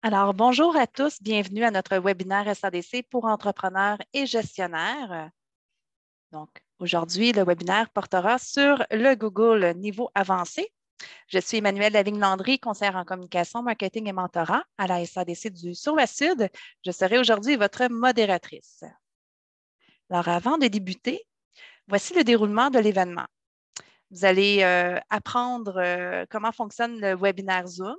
Alors, bonjour à tous. Bienvenue à notre webinaire SADC pour entrepreneurs et gestionnaires. Donc, aujourd'hui, le webinaire portera sur le Google niveau avancé. Je suis Emmanuelle Lavigne-Landry, conseillère en communication, marketing et mentorat à la SADC du Sud. Je serai aujourd'hui votre modératrice. Alors, avant de débuter, voici le déroulement de l'événement. Vous allez euh, apprendre euh, comment fonctionne le webinaire Zoom,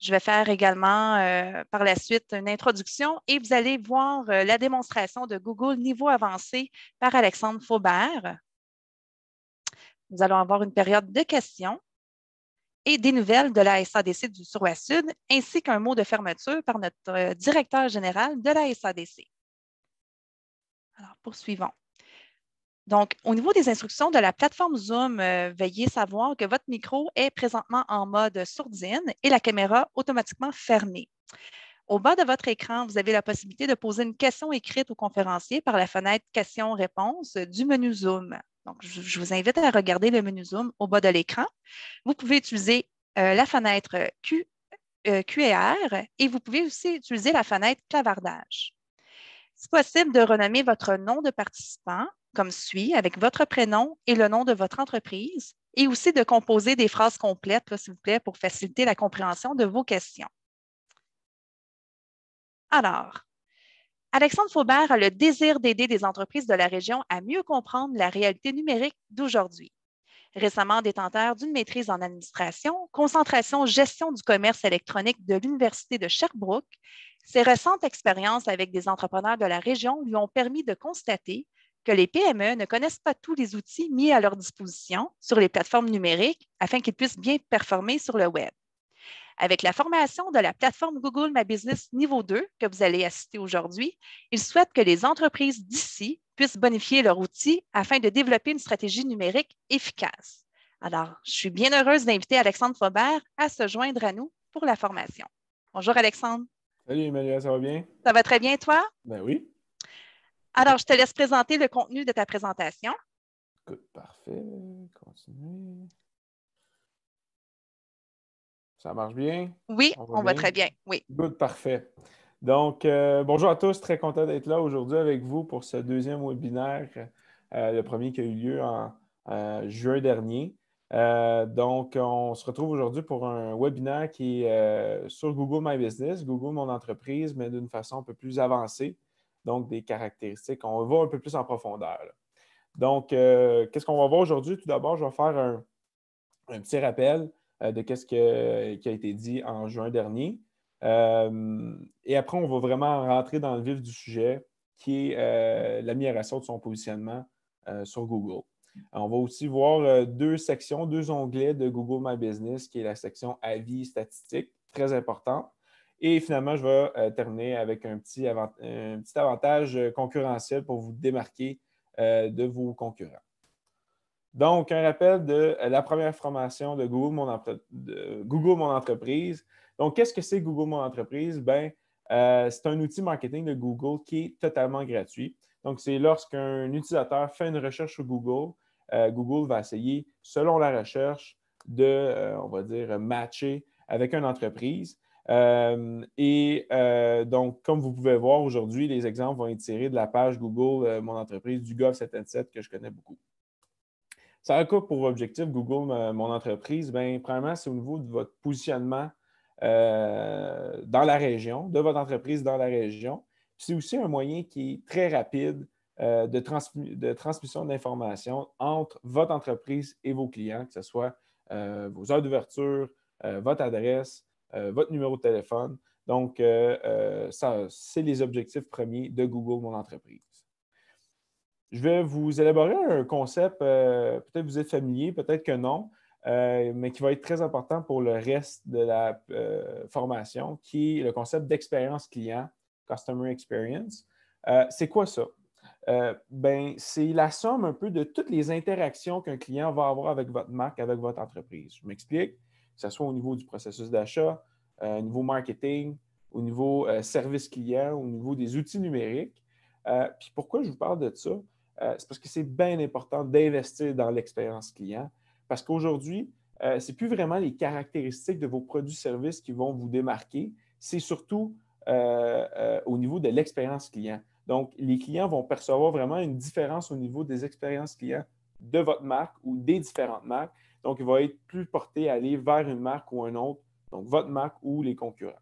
je vais faire également euh, par la suite une introduction et vous allez voir euh, la démonstration de Google Niveau avancé par Alexandre Faubert. Nous allons avoir une période de questions et des nouvelles de la SADC du sud Sud, ainsi qu'un mot de fermeture par notre euh, directeur général de la SADC. Alors, poursuivons. Donc, au niveau des instructions de la plateforme Zoom, euh, veuillez savoir que votre micro est présentement en mode sourdine et la caméra automatiquement fermée. Au bas de votre écran, vous avez la possibilité de poser une question écrite au conférencier par la fenêtre Questions-réponses du menu Zoom. Donc, je vous invite à regarder le menu Zoom au bas de l'écran. Vous pouvez utiliser euh, la fenêtre QR euh, et vous pouvez aussi utiliser la fenêtre Clavardage. C'est possible de renommer votre nom de participant comme suit, avec votre prénom et le nom de votre entreprise, et aussi de composer des phrases complètes, s'il vous plaît, pour faciliter la compréhension de vos questions. Alors, Alexandre Faubert a le désir d'aider des entreprises de la région à mieux comprendre la réalité numérique d'aujourd'hui. Récemment détenteur d'une maîtrise en administration, concentration gestion du commerce électronique de l'Université de Sherbrooke, ses récentes expériences avec des entrepreneurs de la région lui ont permis de constater que les PME ne connaissent pas tous les outils mis à leur disposition sur les plateformes numériques afin qu'ils puissent bien performer sur le Web. Avec la formation de la plateforme Google My Business niveau 2 que vous allez assister aujourd'hui, ils souhaitent que les entreprises d'ici puissent bonifier leurs outils afin de développer une stratégie numérique efficace. Alors, je suis bien heureuse d'inviter Alexandre Faubert à se joindre à nous pour la formation. Bonjour Alexandre. Salut Emmanuel, ça va bien? Ça va très bien, toi? Ben oui. Alors, je te laisse présenter le contenu de ta présentation. Good, parfait. Continue. Ça marche bien? Oui, on va, très bien. Oui. Good, parfait. Donc, euh, bonjour à tous. Très content d'être là aujourd'hui avec vous pour ce deuxième webinaire, euh, le premier qui a eu lieu en juin dernier. Euh, donc, on se retrouve aujourd'hui pour un webinaire qui est sur Google My Business, Google Mon Entreprise, mais d'une façon un peu plus avancée donc des caractéristiques. On va un peu plus en profondeur. Donc, euh, qu'est-ce qu'on va voir aujourd'hui? Tout d'abord, je vais faire un, petit rappel euh, de ce qui a été dit en juin dernier. Euh, et après, on va vraiment rentrer dans le vif du sujet, qui est l'amélioration de son positionnement sur Google. On va aussi voir deux sections, deux onglets de Google My Business, qui est la section avis statistiques, très importante, et finalement, je vais euh, terminer avec un petit, avantage euh, concurrentiel pour vous démarquer euh, de vos concurrents. Donc, un rappel de la première formation de Google Mon, Entreprise. Donc, qu'est-ce que c'est Google Mon Entreprise? Ben, c'est un outil marketing de Google qui est totalement gratuit. Donc, c'est lorsqu'un utilisateur fait une recherche sur Google, Google va essayer, selon la recherche, de, on va dire, matcher avec une entreprise. Euh, et euh, donc, comme vous pouvez voir aujourd'hui, les exemples vont être tirés de la page Google euh, Mon entreprise du gov 77 que je connais beaucoup. Ça a quoi pour objectif Google Mon entreprise? Bien, premièrement, c'est au niveau de votre positionnement dans la région, de votre entreprise dans la région. C'est aussi un moyen qui est très rapide de, de, transmission d'informations entre votre entreprise et vos clients, que ce soit vos heures d'ouverture, votre adresse, euh, votre numéro de téléphone. Donc, euh, euh, ça, c'est les objectifs premiers de Google Mon Entreprise. Je vais vous élaborer un concept, peut-être vous êtes familier, peut-être que non, mais qui va être très important pour le reste de la formation, qui est le concept d'expérience client, Customer Experience. c'est quoi ça? ben, c'est la somme un peu de toutes les interactions qu'un client va avoir avec votre marque, avec votre entreprise. Je m'explique que ce soit au niveau du processus d'achat, euh, au niveau marketing, au niveau euh, service client, au niveau des outils numériques. Euh, puis pourquoi je vous parle de ça? c'est parce que c'est bien important d'investir dans l'expérience client. Parce qu'aujourd'hui, ce n'est plus vraiment les caractéristiques de vos produits-services qui vont vous démarquer, c'est surtout au niveau de l'expérience client. Donc, les clients vont percevoir vraiment une différence au niveau des expériences clients de votre marque ou des différentes marques. Donc, il va être plus porté à aller vers une marque ou un autre, donc votre marque ou les concurrents.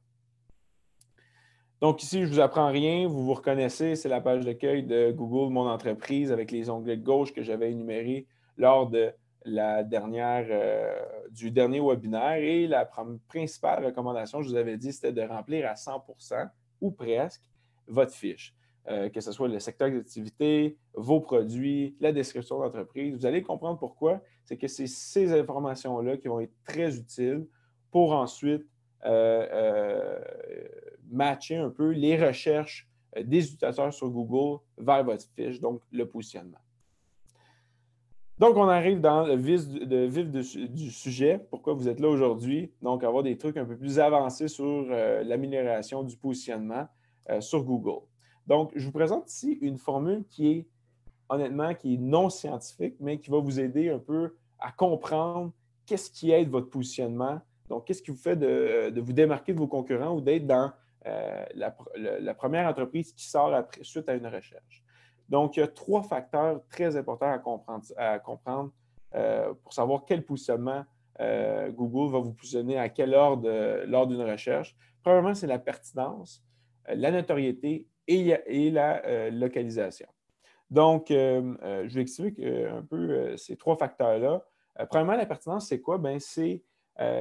Donc, ici, je ne vous apprends rien, vous vous reconnaissez, c'est la page d'accueil de Google Mon entreprise avec les onglets de gauche que j'avais énumérés lors de la dernière, euh, du dernier webinaire. Et la principale recommandation, je vous avais dit, c'était de remplir à 100 ou presque votre fiche. Euh, que ce soit le secteur d'activité, vos produits, la description d'entreprise. Vous allez comprendre pourquoi. C'est que c'est ces informations-là qui vont être très utiles pour ensuite euh, euh, matcher un peu les recherches des utilisateurs sur Google vers votre fiche, donc le positionnement. Donc, on arrive dans le vif, du sujet, pourquoi vous êtes là aujourd'hui. Donc, avoir des trucs un peu plus avancés sur l'amélioration du positionnement sur Google. Donc, je vous présente ici une formule qui est, honnêtement, qui est non scientifique, mais qui va vous aider un peu à comprendre qu'est-ce qui aide votre positionnement. Donc, qu'est-ce qui vous fait de, vous démarquer de vos concurrents ou d'être dans euh, la, première entreprise qui sort après, suite à une recherche. Donc, il y a trois facteurs très importants à comprendre, euh, pour savoir quel positionnement euh, Google va vous positionner à quel ordre lors d'une recherche. Premièrement, c'est la pertinence, la notoriété et, la euh, localisation. Donc, euh, euh, je vais expliquer un peu ces trois facteurs-là. premièrement, la pertinence, c'est quoi? Ben, c'est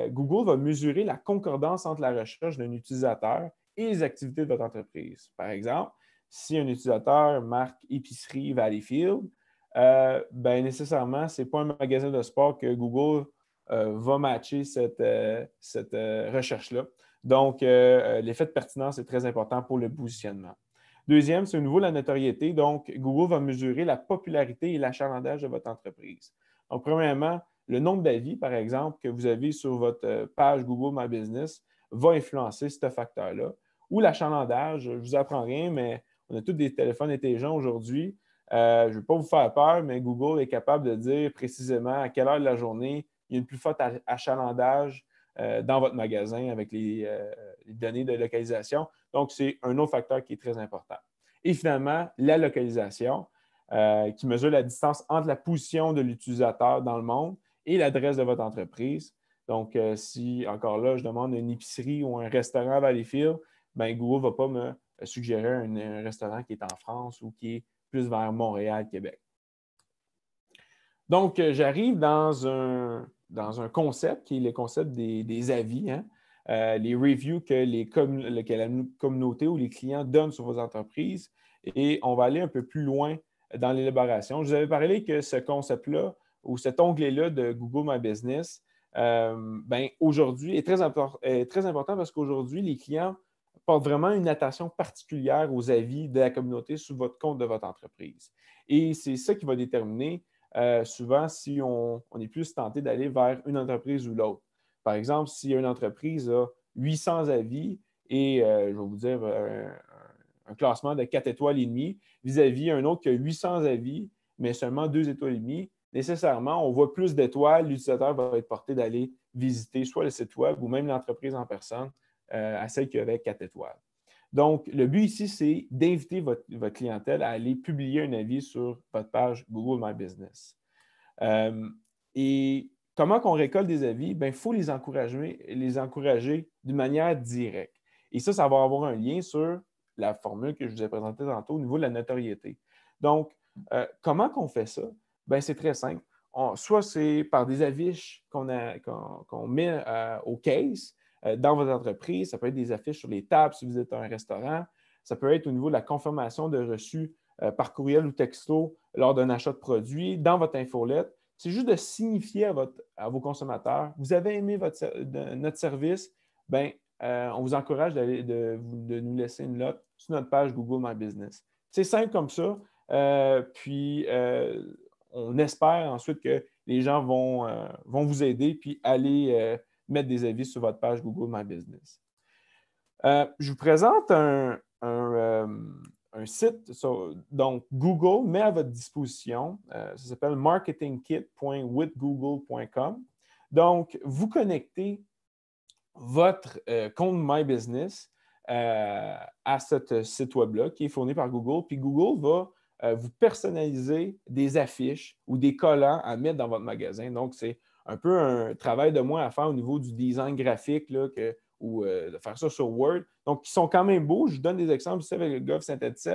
Google va mesurer la concordance entre la recherche d'un utilisateur et les activités de votre entreprise. Par exemple, si un utilisateur marque épicerie Valleyfield, euh, ben nécessairement, ce n'est pas un magasin de sport que Google va matcher cette recherche-là. Donc, l'effet de pertinence est très important pour le positionnement. Deuxième, c'est au niveau de la notoriété. Donc, Google va mesurer la popularité et l'achalandage de votre entreprise. Donc, premièrement, le nombre d'avis, par exemple, que vous avez sur votre euh, page Google My Business va influencer ce facteur-là. Ou l'achalandage, je ne vous apprends rien, mais on a tous des téléphones intelligents aujourd'hui. Euh, je ne veux pas vous faire peur, mais Google est capable de dire précisément à quelle heure de la journée il y a une plus forte achalandage euh, dans votre magasin avec euh, les, données de localisation. Donc, c'est un autre facteur qui est très important. Et finalement, la localisation euh, qui mesure la distance entre la position de l'utilisateur dans le monde et l'adresse de votre entreprise. Donc, si encore là, je demande une épicerie ou un restaurant à fils, ben, Google ne va pas me suggérer un, restaurant qui est en France ou qui est plus vers Montréal, Québec. Donc, j'arrive dans un, dans un concept qui est le concept des, avis, hein. euh, les reviews que, la communauté ou les clients donnent sur vos entreprises. Et on va aller un peu plus loin dans l'élaboration. Je vous avais parlé que ce concept-là ou cet onglet-là de Google My Business, euh, ben, aujourd'hui est est très important parce qu'aujourd'hui, les clients portent vraiment une attention particulière aux avis de la communauté sur votre compte de votre entreprise. Et c'est ça qui va déterminer euh, souvent, si on, est plus tenté d'aller vers une entreprise ou l'autre. Par exemple, si une entreprise a 800 avis et, euh, je vais vous dire, un, classement de 4 étoiles et demi vis-à-vis un autre qui a 800 avis, mais seulement 2 étoiles et demie, nécessairement, on voit plus d'étoiles, l'utilisateur va être porté d'aller visiter soit le site web ou même l'entreprise en personne euh, à celle qui avait 4 étoiles. Donc, le but ici, c'est d'inviter votre, clientèle à aller publier un avis sur votre page Google My Business. Euh, et comment qu'on récolte des avis? Bien, il faut les encourager, les encourager d'une manière directe. Et ça, ça va avoir un lien sur la formule que je vous ai présentée tantôt au niveau de la notoriété. Donc, euh, comment qu'on fait ça? Bien, c'est très simple. soit c'est par des aviches qu'on met euh, au case, euh, dans votre entreprise. Ça peut être des affiches sur les tables si vous êtes un restaurant. Ça peut être au niveau de la confirmation de reçu euh, par courriel ou texto lors d'un achat de produit, dans votre infolette. C'est juste de signifier à, votre, à, vos consommateurs, vous avez aimé notre service, ben, euh, on vous encourage de, nous laisser une note sur notre page Google My Business. C'est simple comme ça. puis, on espère ensuite que les gens vont, vont vous aider puis aller mettre des avis sur votre page Google My Business. Euh, je vous présente un, euh, site. donc, Google met à votre disposition, euh, ça s'appelle marketingkit.withgoogle.com. Donc, vous connectez votre compte My Business à ce site web-là qui est fourni par Google. Puis Google va vous personnaliser des affiches ou des collants à mettre dans votre magasin. Donc, c'est un peu un travail de moi à faire au niveau du design graphique, ou euh, de faire ça sur Word. Donc, qui sont quand même beaux. Je vous donne des exemples ici avec le Golf synthétique.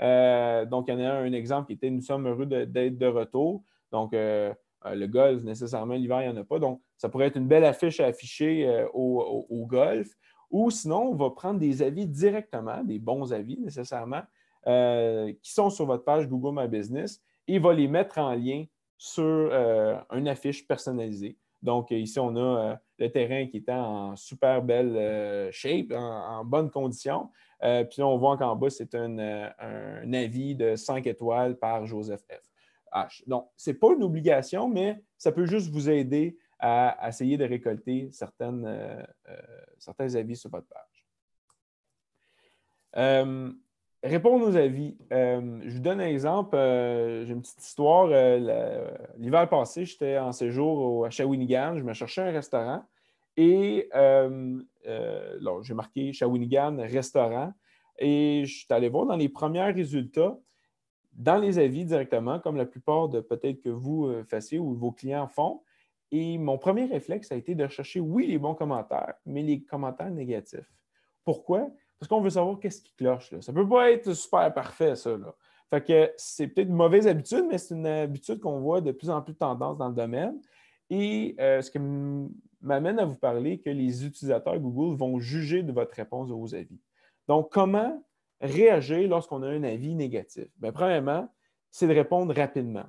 Euh, donc, il y en a un, exemple qui était Nous sommes heureux d'être de, retour. Donc, euh, le golf, nécessairement, l'hiver, il n'y en a pas. Donc, ça pourrait être une belle affiche à afficher au, golf. Ou sinon, on va prendre des avis directement, des bons avis nécessairement, qui sont sur votre page Google My Business et va les mettre en lien sur euh, une affiche personnalisée. Donc, euh, ici, on a euh, le terrain qui est en super belle shape, en, bonne condition. puis on voit qu'en bas, c'est un, avis de 5 étoiles par Joseph F. H. Donc, ce n'est pas une obligation, mais ça peut juste vous aider à essayer de récolter certaines, certains avis sur votre page répondre aux avis. Euh, je vous donne un exemple. Euh, j'ai une petite histoire. Euh, l'hiver passé, j'étais en séjour à Shawinigan. Je me cherchais un restaurant. Et j'ai marqué Shawinigan restaurant. Et je suis allé voir dans les premiers résultats, dans les avis directement, comme la plupart de peut-être que vous fassiez ou vos clients font. Et mon premier réflexe a été de chercher, oui, les bons commentaires, mais les commentaires négatifs. Pourquoi? Parce qu'on veut savoir qu'est-ce qui cloche. Ça ne peut pas être super parfait, ça. Là. Fait que c'est peut-être une mauvaise habitude, mais c'est une habitude qu'on voit de plus en plus de tendance dans le domaine. Et euh, ce qui m'amène à vous parler que les utilisateurs Google vont juger de votre réponse aux avis. Donc, comment réagir lorsqu'on a un avis négatif? Bien, premièrement, c'est de répondre rapidement.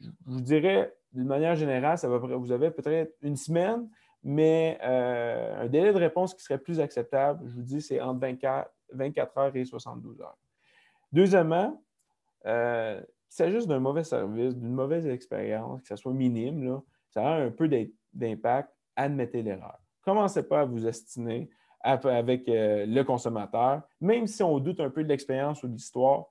Je vous dirais, d'une manière générale, vous avez peut-être une semaine mais euh, un délai de réponse qui serait plus acceptable, je vous dis, c'est entre 24, heures et 72 heures. Deuxièmement, euh, qu'il s'agisse d'un mauvais service, d'une mauvaise expérience, que ce soit minime, ça a un peu d'impact, admettez l'erreur. Commencez pas à vous estimer avec euh, le consommateur, même si on doute un peu de l'expérience ou de l'histoire.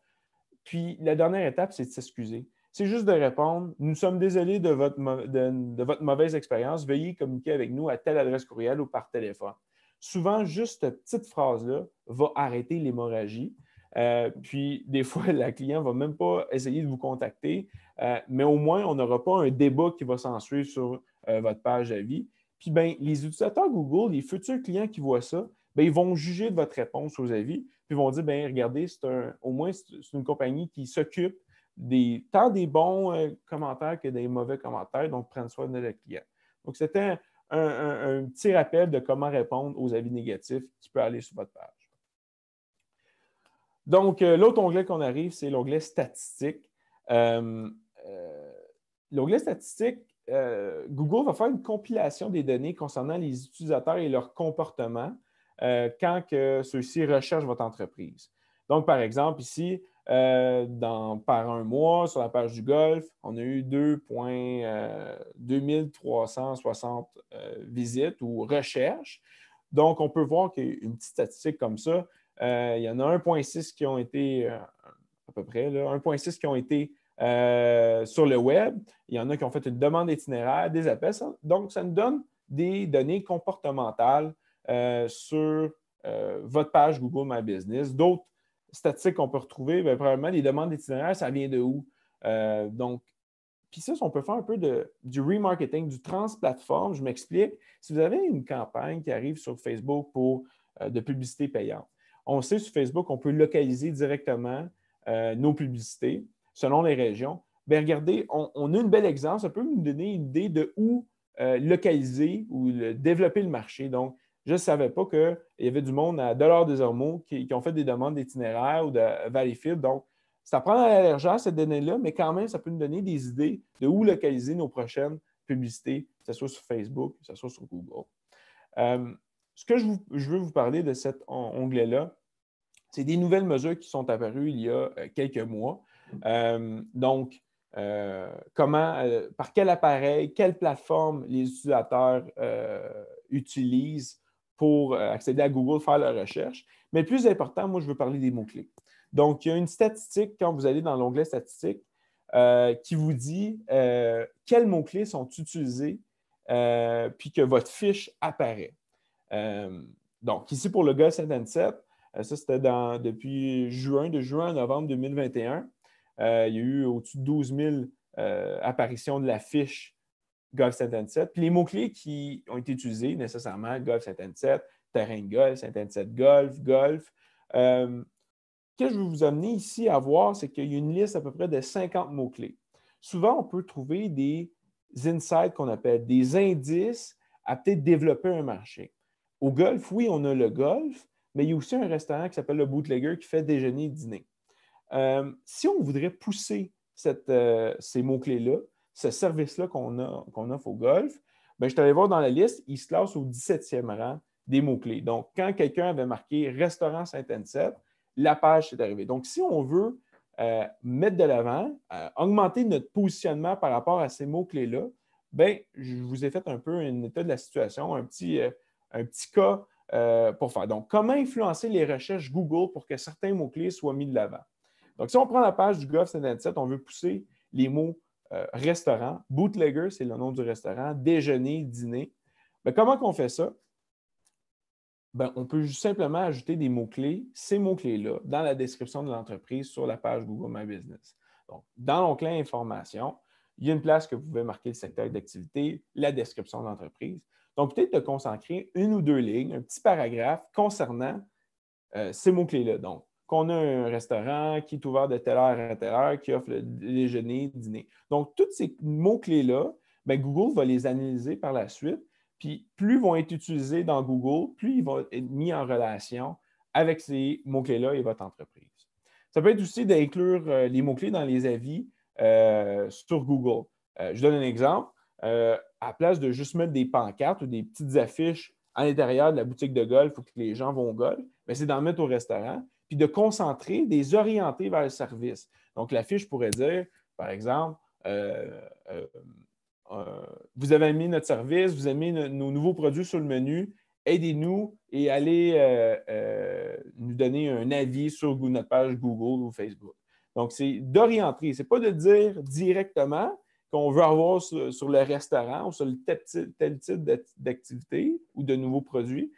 Puis la dernière étape, c'est de s'excuser c'est juste de répondre Nous sommes désolés de votre, de, votre mauvaise expérience. Veuillez communiquer avec nous à telle adresse courriel ou par téléphone. Souvent, juste cette petite phrase-là va arrêter l'hémorragie. Euh, puis des fois, la client ne va même pas essayer de vous contacter, euh, mais au moins, on n'aura pas un débat qui va s'ensuivre sur euh, votre page d'avis. Puis ben, les utilisateurs Google, les futurs clients qui voient ça, ben, ils vont juger de votre réponse aux avis, puis vont dire, ben, regardez, c'est au moins, c'est une compagnie qui s'occupe tant des bons euh, commentaires que des mauvais commentaires, donc prendre soin de vos client. Donc, c'était un, petit rappel de comment répondre aux avis négatifs qui peut aller sur votre page. Donc, euh, l'autre onglet qu'on arrive, c'est l'onglet statistique. Euh, l'onglet statistiques, Google va faire une compilation des données concernant les utilisateurs et leur comportement quand ceux-ci recherchent votre entreprise. Donc, par exemple, ici, euh, par un mois sur la page du golf. On a eu 2, 2360 euh, euh, visites ou recherches. Donc, on peut voir qu'une petite statistique comme ça, il y en a 1,6 qui ont été, à peu près, 1,6 qui ont été sur le web. Il y en a qui ont fait une demande itinéraire, des appels. donc, ça nous donne des données comportementales sur votre page Google My Business. D'autres statistiques qu'on peut retrouver, bien, probablement, les demandes d'itinéraires, ça vient de où? Euh, donc, puis ça, on peut faire un peu de, du remarketing, du transplateforme Je m'explique. Si vous avez une campagne qui arrive sur Facebook pour euh, de publicité payante, on sait sur Facebook qu'on peut localiser directement euh, nos publicités selon les régions. Bien, regardez, on, a une belle exemple. Ça peut nous donner une idée de où localiser ou développer le marché. Donc, je ne savais pas qu'il y avait du monde à Dollar des qui, ont fait des demandes d'itinéraires ou de Valleyfield. Donc, ça prend à l'allergère cette donnée-là, mais quand même, ça peut nous donner des idées de où localiser nos prochaines publicités, que ce soit sur Facebook, que ce soit sur Google. Euh, ce que je, veux vous parler de cet onglet-là, c'est des nouvelles mesures qui sont apparues il y a euh, quelques mois. Euh, donc, comment, par quel appareil, quelle plateforme les utilisateurs utilisent pour euh, accéder à Google, faire la recherche. Mais le plus important, moi, je veux parler des mots-clés. Donc, il y a une statistique quand vous allez dans l'onglet statistique, euh, qui vous dit euh, quels mots-clés sont utilisés puis que votre fiche apparaît. donc, ici pour le gars 77, ça c'était depuis juin, de juin à novembre 2021, il y a eu au-dessus de 12 000 apparitions de la fiche golf Anne-Set, Puis les mots-clés qui ont été utilisés nécessairement, golf Anne-Set, terrain de golf, saint Anne-Set, golf, golf. ce euh, que je vais vous amener ici à voir, c'est qu'il y a une liste à peu près de 50 mots-clés. Souvent, on peut trouver des insights qu'on appelle des indices à peut-être développer un marché. Au golf, oui, on a le golf, mais il y a aussi un restaurant qui s'appelle le Bootlegger qui fait déjeuner et dîner. Euh, si on voudrait pousser euh, ces mots-clés-là, ce service-là qu'on offre au golf, ben, je suis allé voir dans la liste, il se classe au 17e rang des mots-clés. Donc, quand quelqu'un avait marqué Restaurant Saint-Anne-7, la page est arrivée. Donc, si on veut euh, mettre de l'avant, euh, augmenter notre positionnement par rapport à ces mots-clés-là, ben je vous ai fait un peu un état de la situation, un petit, euh, cas pour faire. Donc, comment influencer les recherches Google pour que certains mots-clés soient mis de l'avant? Donc, si on prend la page du golf saint Sainte-Anne-7, on veut pousser les mots euh, restaurant. Bootlegger, c'est le nom du restaurant. Déjeuner, dîner. Ben, comment qu'on fait ça? Ben, on peut simplement ajouter des mots-clés, ces mots-clés-là, dans la description de l'entreprise sur la page Google My Business. Donc, dans l'onglet Information, il y a une place que vous pouvez marquer le secteur d'activité, la description de l'entreprise. Donc, peut-être de consacrer une ou deux lignes, un petit paragraphe concernant euh, ces mots-clés-là. Donc, qu'on a un restaurant qui est ouvert de telle heure à telle heure, qui offre le déjeuner, le dîner. Donc, tous ces mots-clés-là, ben, Google va les analyser par la suite. Puis, plus ils vont être utilisés dans Google, plus ils vont être mis en relation avec ces mots-clés-là et votre entreprise. Ça peut être aussi d'inclure euh, les mots-clés dans les avis euh, sur Google. Euh, je donne un exemple. à place de juste mettre des pancartes ou des petites affiches à l'intérieur de la boutique de golf pour que les gens vont au golf, ben, c'est d'en mettre au restaurant puis de concentrer, de les orienter vers le service. Donc, la fiche pourrait dire, par exemple, euh, euh, euh, vous avez aimé notre service, vous avez nos nouveaux produits sur le menu, aidez-nous et allez nous donner un avis sur notre page Google ou Facebook. Donc, c'est d'orienter, c'est pas de dire directement qu'on veut avoir sur, le restaurant ou sur le tel type d'activité ou de nouveaux produits,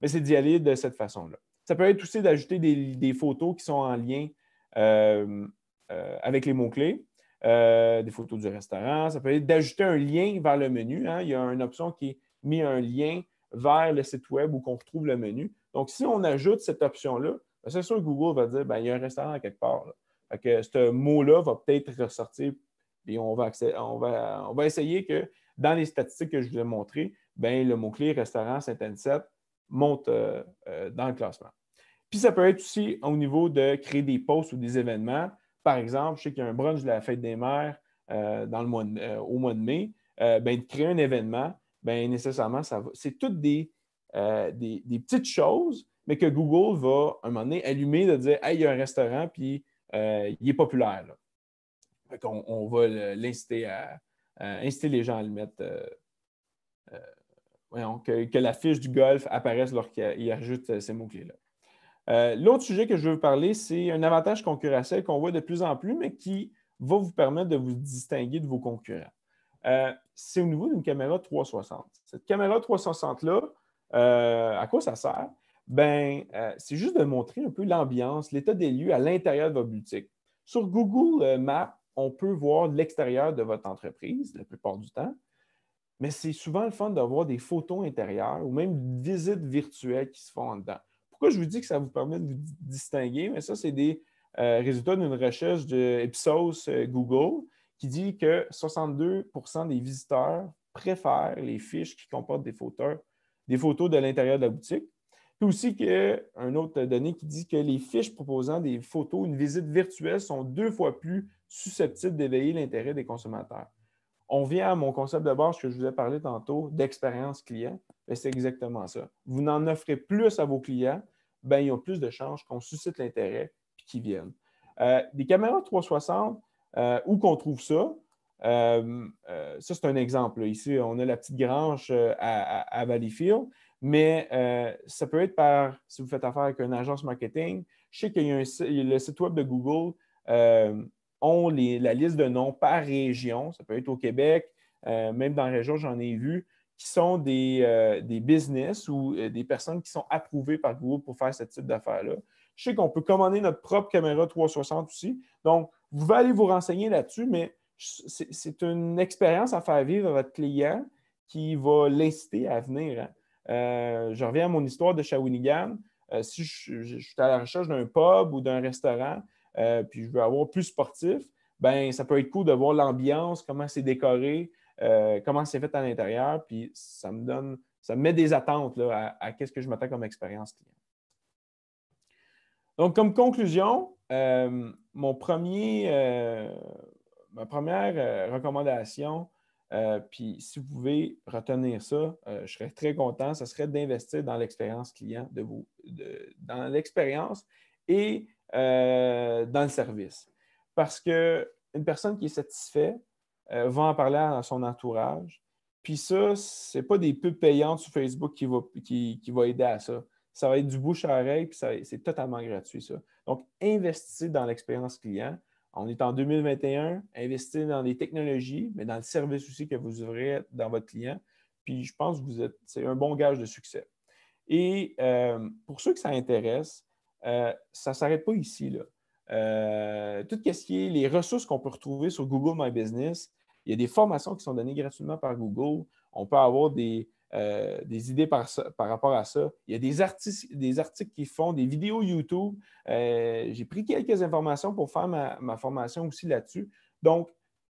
mais c'est d'y aller de cette façon-là. Ça peut être aussi d'ajouter des, photos qui sont en lien euh, euh, avec les mots-clés, euh, des photos du restaurant. Ça peut être d'ajouter un lien vers le menu. Hein. Il y a une option qui met un lien vers le site web où qu'on retrouve le menu. Donc, si on ajoute cette option-là, ben, c'est sûr que Google va dire ben, il y a un restaurant quelque part. que ce mot-là va peut-être ressortir et on va, essayer que dans les statistiques que je vous ai montrées, ben, le mot-clé restaurant Saint-Anne-7 monte euh, euh, dans le classement. Puis ça peut être aussi au niveau de créer des posts ou des événements. Par exemple, je sais qu'il y a un brunch de la fête des mères euh, dans le au mois de mai. Ben, de créer un événement, ben, nécessairement, ça C'est toutes des, petites choses, mais que Google va, à un moment donné, allumer de dire Hey, il y a un restaurant, puis il est populaire. on, va l'inciter à, inciter les gens à le mettre que, la fiche du golf apparaisse lorsqu'il ajoute euh, ces mots-clés-là. Euh, l'autre sujet que je veux vous parler, c'est un avantage concurrentiel qu'on voit de plus en plus, mais qui va vous permettre de vous distinguer de vos concurrents. Euh, c'est au niveau d'une caméra 360. Cette caméra 360-là, à quoi ça sert? Ben, c'est juste de montrer un peu l'ambiance, l'état des lieux à l'intérieur de votre boutique. Sur Google Maps, on peut voir l'extérieur de votre entreprise la plupart du temps mais c'est souvent le fun d'avoir des photos intérieures ou même des visites virtuelles qui se font en dedans. Pourquoi je vous dis que ça vous permet de vous distinguer? Mais ça, c'est des euh, résultats d'une recherche de Ipsos euh, Google qui dit que 62 des visiteurs préfèrent les fiches qui comportent des photos, des photos de l'intérieur de la boutique. Puis aussi, que, une autre donnée qui dit que les fiches proposant des photos, une visite virtuelle, sont deux fois plus susceptibles d'éveiller l'intérêt des consommateurs on vient à mon concept de base que je vous ai parlé tantôt d'expérience client. c'est exactement ça. Vous n'en offrez plus à vos clients, ben, ils ont plus de chances qu'on suscite l'intérêt et qu'ils viennent. Euh, des caméras 360, euh, où qu'on trouve ça? Euh, ça, c'est un exemple. Ici, on a la petite grange à, Valleyfield, mais ça peut être par, si vous faites affaire avec une agence marketing, je sais qu'il y a le site web de Google ont la liste de noms par région. Ça peut être au Québec, euh, même dans la région, j'en ai vu, qui sont des, euh, business ou euh, des personnes qui sont approuvées par Google pour faire ce type d'affaires-là. Je sais qu'on peut commander notre propre caméra 360 aussi. Donc, vous allez vous renseigner là-dessus, mais c'est une expérience à faire vivre à votre client qui va l'inciter à venir. Hein. je reviens à mon histoire de Shawinigan. si je, suis à la recherche d'un pub ou d'un restaurant, euh, puis je veux avoir plus sportif, ben ça peut être cool de voir l'ambiance, comment c'est décoré, euh, comment c'est fait à l'intérieur, puis ça me donne, ça me met des attentes là, à, qu'est-ce que je m'attends comme expérience client. Donc, comme conclusion, euh, mon premier, ma première recommandation, puis si vous pouvez retenir ça, je serais très content, ça serait d'investir dans l'expérience client dans l'expérience et euh, dans le service. Parce qu'une personne qui est satisfaite euh, va en parler à son entourage. Puis ça, ce n'est pas des pubs payantes sur Facebook qui vont qui, aider à ça. Ça va être du bouche à oreille, puis c'est totalement gratuit, ça. Donc, investissez dans l'expérience client. On est en 2021, investir dans les technologies, mais dans le service aussi que vous ouvrez dans votre client. Puis je pense que vous êtes, c'est un bon gage de succès. Et euh, pour ceux que ça intéresse, euh, ça ne s'arrête pas ici. Là. Euh, tout ce qui est les ressources qu'on peut retrouver sur Google My Business, il y a des formations qui sont données gratuitement par Google. On peut avoir des, euh, idées par, rapport à ça. Il y a des, articles qui font des vidéos YouTube. J'ai pris quelques informations pour faire ma, formation aussi là-dessus. Donc,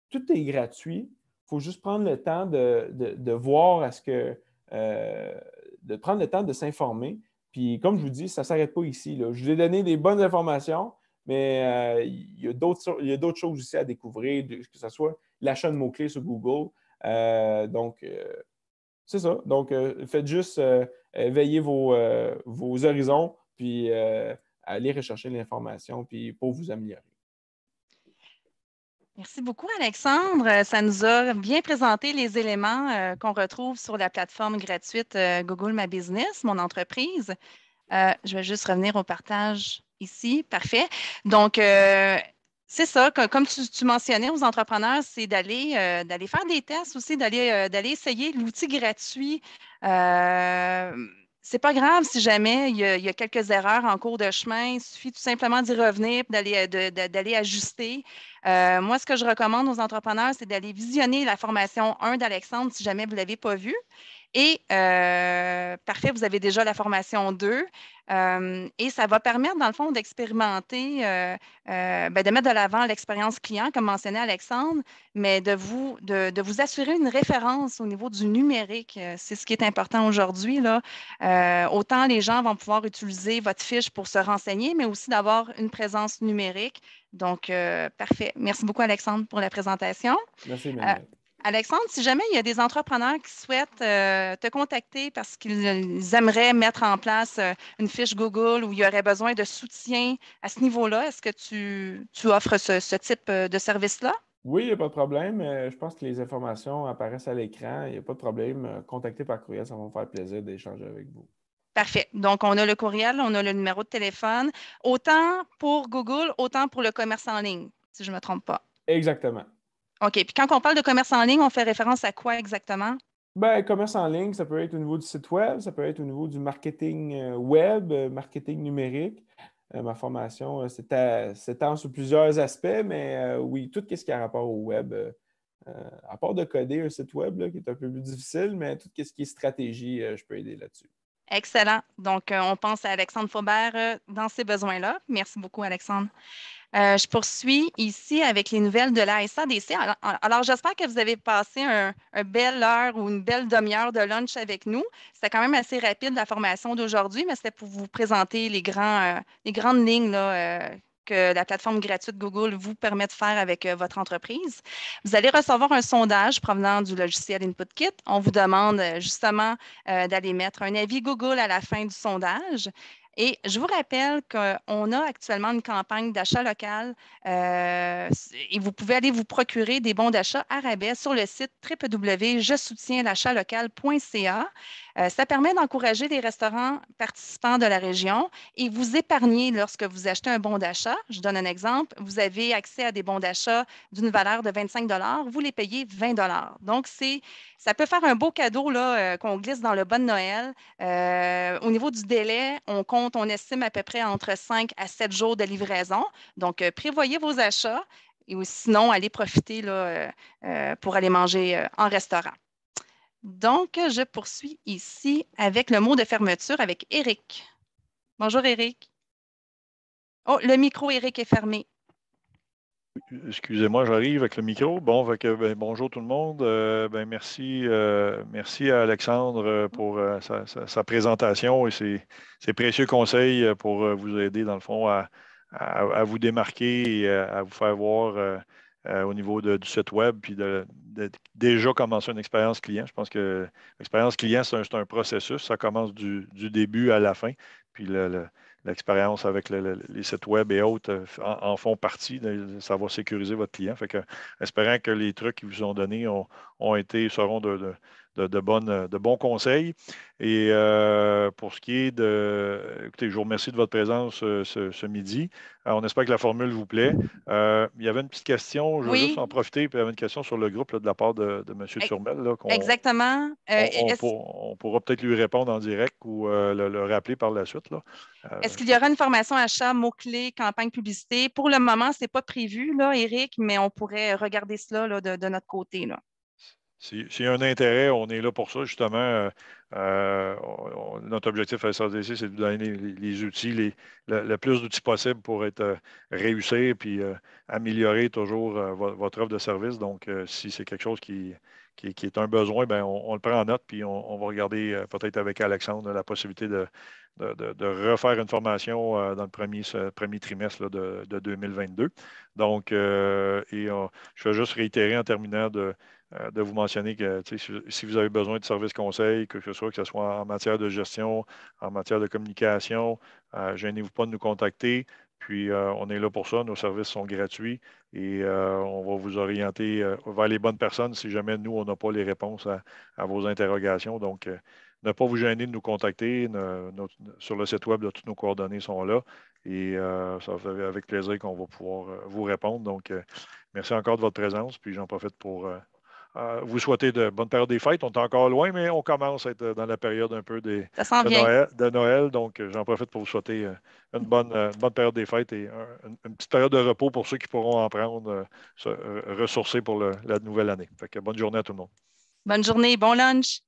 tout est gratuit. Il faut juste prendre le temps de, de voir à ce que. de prendre le temps de s'informer. Puis comme je vous dis, ça ne s'arrête pas ici. Je vous ai donné des bonnes informations, mais euh, il y a d'autres choses aussi à découvrir, que ce soit l'achat de mots-clés sur Google. Euh, donc, euh, c'est ça. Donc, faites juste veiller vos, horizons, puis allez rechercher l'information, pour vous améliorer. Merci beaucoup, Alexandre. Euh, ça nous a bien présenté les éléments euh, qu'on retrouve sur la plateforme gratuite euh, Google My Business, mon entreprise. je vais juste revenir au partage ici. Parfait. Donc, c'est ça, comme tu, mentionnais aux entrepreneurs, c'est d'aller d'aller faire des tests aussi, d'aller essayer l'outil gratuit c'est pas grave si jamais il y, a, quelques erreurs en cours de chemin. Il suffit tout simplement d'y revenir, d'aller, euh, d'aller ajuster. Euh, moi, ce que je recommande aux entrepreneurs, c'est d'aller visionner la formation 1 d'Alexandre si jamais vous ne l'avez pas vue. Et euh, parfait, vous avez déjà la formation 2. Euh, et ça va permettre, dans le fond, d'expérimenter, euh, euh, ben, de mettre de l'avant l'expérience client, comme mentionnait Alexandre, mais de vous, de, vous assurer une référence au niveau du numérique. C'est ce qui est important aujourd'hui. autant les gens vont pouvoir utiliser votre fiche pour se renseigner, mais aussi d'avoir une présence numérique. Donc, parfait. Merci beaucoup, Alexandre, pour la présentation. Merci, Alexandre, si jamais il y a des entrepreneurs qui souhaitent euh, te contacter parce qu'ils aimeraient mettre en place euh, une fiche Google ou il y aurait besoin de soutien à ce niveau-là, est-ce que tu, offres ce, ce, type euh, de service-là? Oui, il n'y a pas de problème. Je pense que les informations apparaissent à l'écran. Il n'y a pas de problème. Contactez par courriel, ça va me faire plaisir d'échanger avec vous. Parfait. Donc, on a le courriel, on a le numéro de téléphone, autant pour Google, autant pour le commerce en ligne, si je ne me trompe pas. Exactement. OK. Puis quand on parle de commerce en ligne, on fait référence à quoi exactement? Bien, commerce en ligne, ça peut être au niveau du site web, ça peut être au niveau du marketing euh, web, euh, marketing numérique. Euh, ma formation s'étend sur plusieurs aspects, mais oui, tout ce qui a rapport au web, à part de coder un site web qui est un peu plus difficile, mais tout ce qui est stratégie, je peux aider là-dessus. Excellent. Donc, on pense à Alexandre Faubert dans ces besoins-là. Merci beaucoup, Alexandre. Euh, je poursuis ici avec les nouvelles de la SADC. Alors, j'espère que vous avez passé une belle heure ou une belle demi-heure de lunch avec nous. C'était quand même assez rapide la formation d'aujourd'hui, mais c'était pour vous présenter les, grands, euh, les grandes lignes euh, que la plateforme gratuite Google vous permet de faire avec votre entreprise. Vous allez recevoir un sondage provenant du logiciel InputKit. On vous demande justement d'aller mettre un avis Google à la fin du sondage. Et je vous rappelle qu'on a actuellement une campagne d'achat local euh, et vous pouvez aller vous procurer des bons d'achat à rabais sur le site www.jessoutienslachalocal.ca. Euh, ça permet d'encourager les restaurants participants de la région et vous épargner lorsque vous achetez un bon d'achat. Je donne un exemple. Vous avez accès à des bons d'achat d'une valeur de 25 vous les payez 20 Donc, c'est, ça peut faire un beau cadeau là, euh, qu'on glisse dans le bon Noël. au niveau du délai, on compte on estime à peu près entre 5 à 7 jours de livraison. Donc, euh, prévoyez vos achats et sinon, allez profiter euh, euh, pour aller manger en restaurant. Donc, je poursuis ici avec le mot de fermeture avec Eric. Bonjour, Eric. Oh, le micro, Eric, est fermé. Excusez-moi, j'arrive avec le micro. Bon, ben, bonjour tout le monde. Euh, ben, merci, euh, merci à Alexandre euh, pour sa, présentation et ses, précieux conseils pour vous aider, dans le fond, à, vous démarquer et à, vous faire voir au niveau de, du site web, puis de, déjà commencer une expérience client. Je pense que l'expérience client, c'est un, processus. Ça commence du, début à la fin. Puis le l'expérience avec les sites web et autres euh, en, font partie. Ça va sécuriser votre client. Fait que, espérant que les trucs qu'ils vous ont donnés ont, ont, été, seront de de, bonnes, de bons conseils. Et euh, pour ce qui est de. Écoutez, je vous remercie de votre présence euh, ce, midi. Euh, on espère que la formule vous plaît. il y avait une petite question, je veux juste en profiter, puis il y avait une question sur le groupe de la part de, de M. Turmel. Exactement. on, pourra peut-être lui répondre en direct ou le, rappeler par la suite. Est-ce qu'il y aura une formation achat, mots-clés, campagne publicité? Pour le moment, ce n'est pas prévu, là, Eric, mais on pourrait regarder cela de, de notre côté. Là. S'il y a un intérêt, on est là pour ça, justement. Euh, euh, notre objectif à SRDC, c'est de donner les, outils, les, le, plus d'outils possible pour être euh, réussir puis améliorer toujours votre offre de service. Donc, si c'est quelque chose qui, est un besoin, ben, on, le prend en note, puis on, va regarder peut-être avec Alexandre la possibilité de, refaire une formation dans le premier, premier trimestre de, 2022. Donc, et je vais juste réitérer en terminant de euh, de vous mentionner que si, vous avez besoin de services conseils, que ce soit, que ce soit en matière de gestion, en matière de communication, euh, gênez-vous pas de nous contacter. Puis euh, on est là pour ça. Nos services sont gratuits et on va vous orienter vers les bonnes personnes si jamais nous, on n'a pas les réponses à, vos interrogations. Donc, ne pas vous gêner de nous contacter. sur le site web, de toutes nos coordonnées sont là et ça fait avec plaisir qu'on va pouvoir vous répondre. Donc, merci encore de votre présence. Puis j'en profite pour euh, vous souhaitez de bonnes périodes des fêtes. On est encore loin, mais on commence à être euh, dans la période un peu des, de, Noël, Donc, euh, j'en profite pour vous souhaiter une bonne, bonne période des fêtes et une petite période de repos pour ceux qui pourront en prendre, se ressourcer pour la nouvelle année. Fait bonne journée à tout le monde. Bonne journée, bon lunch.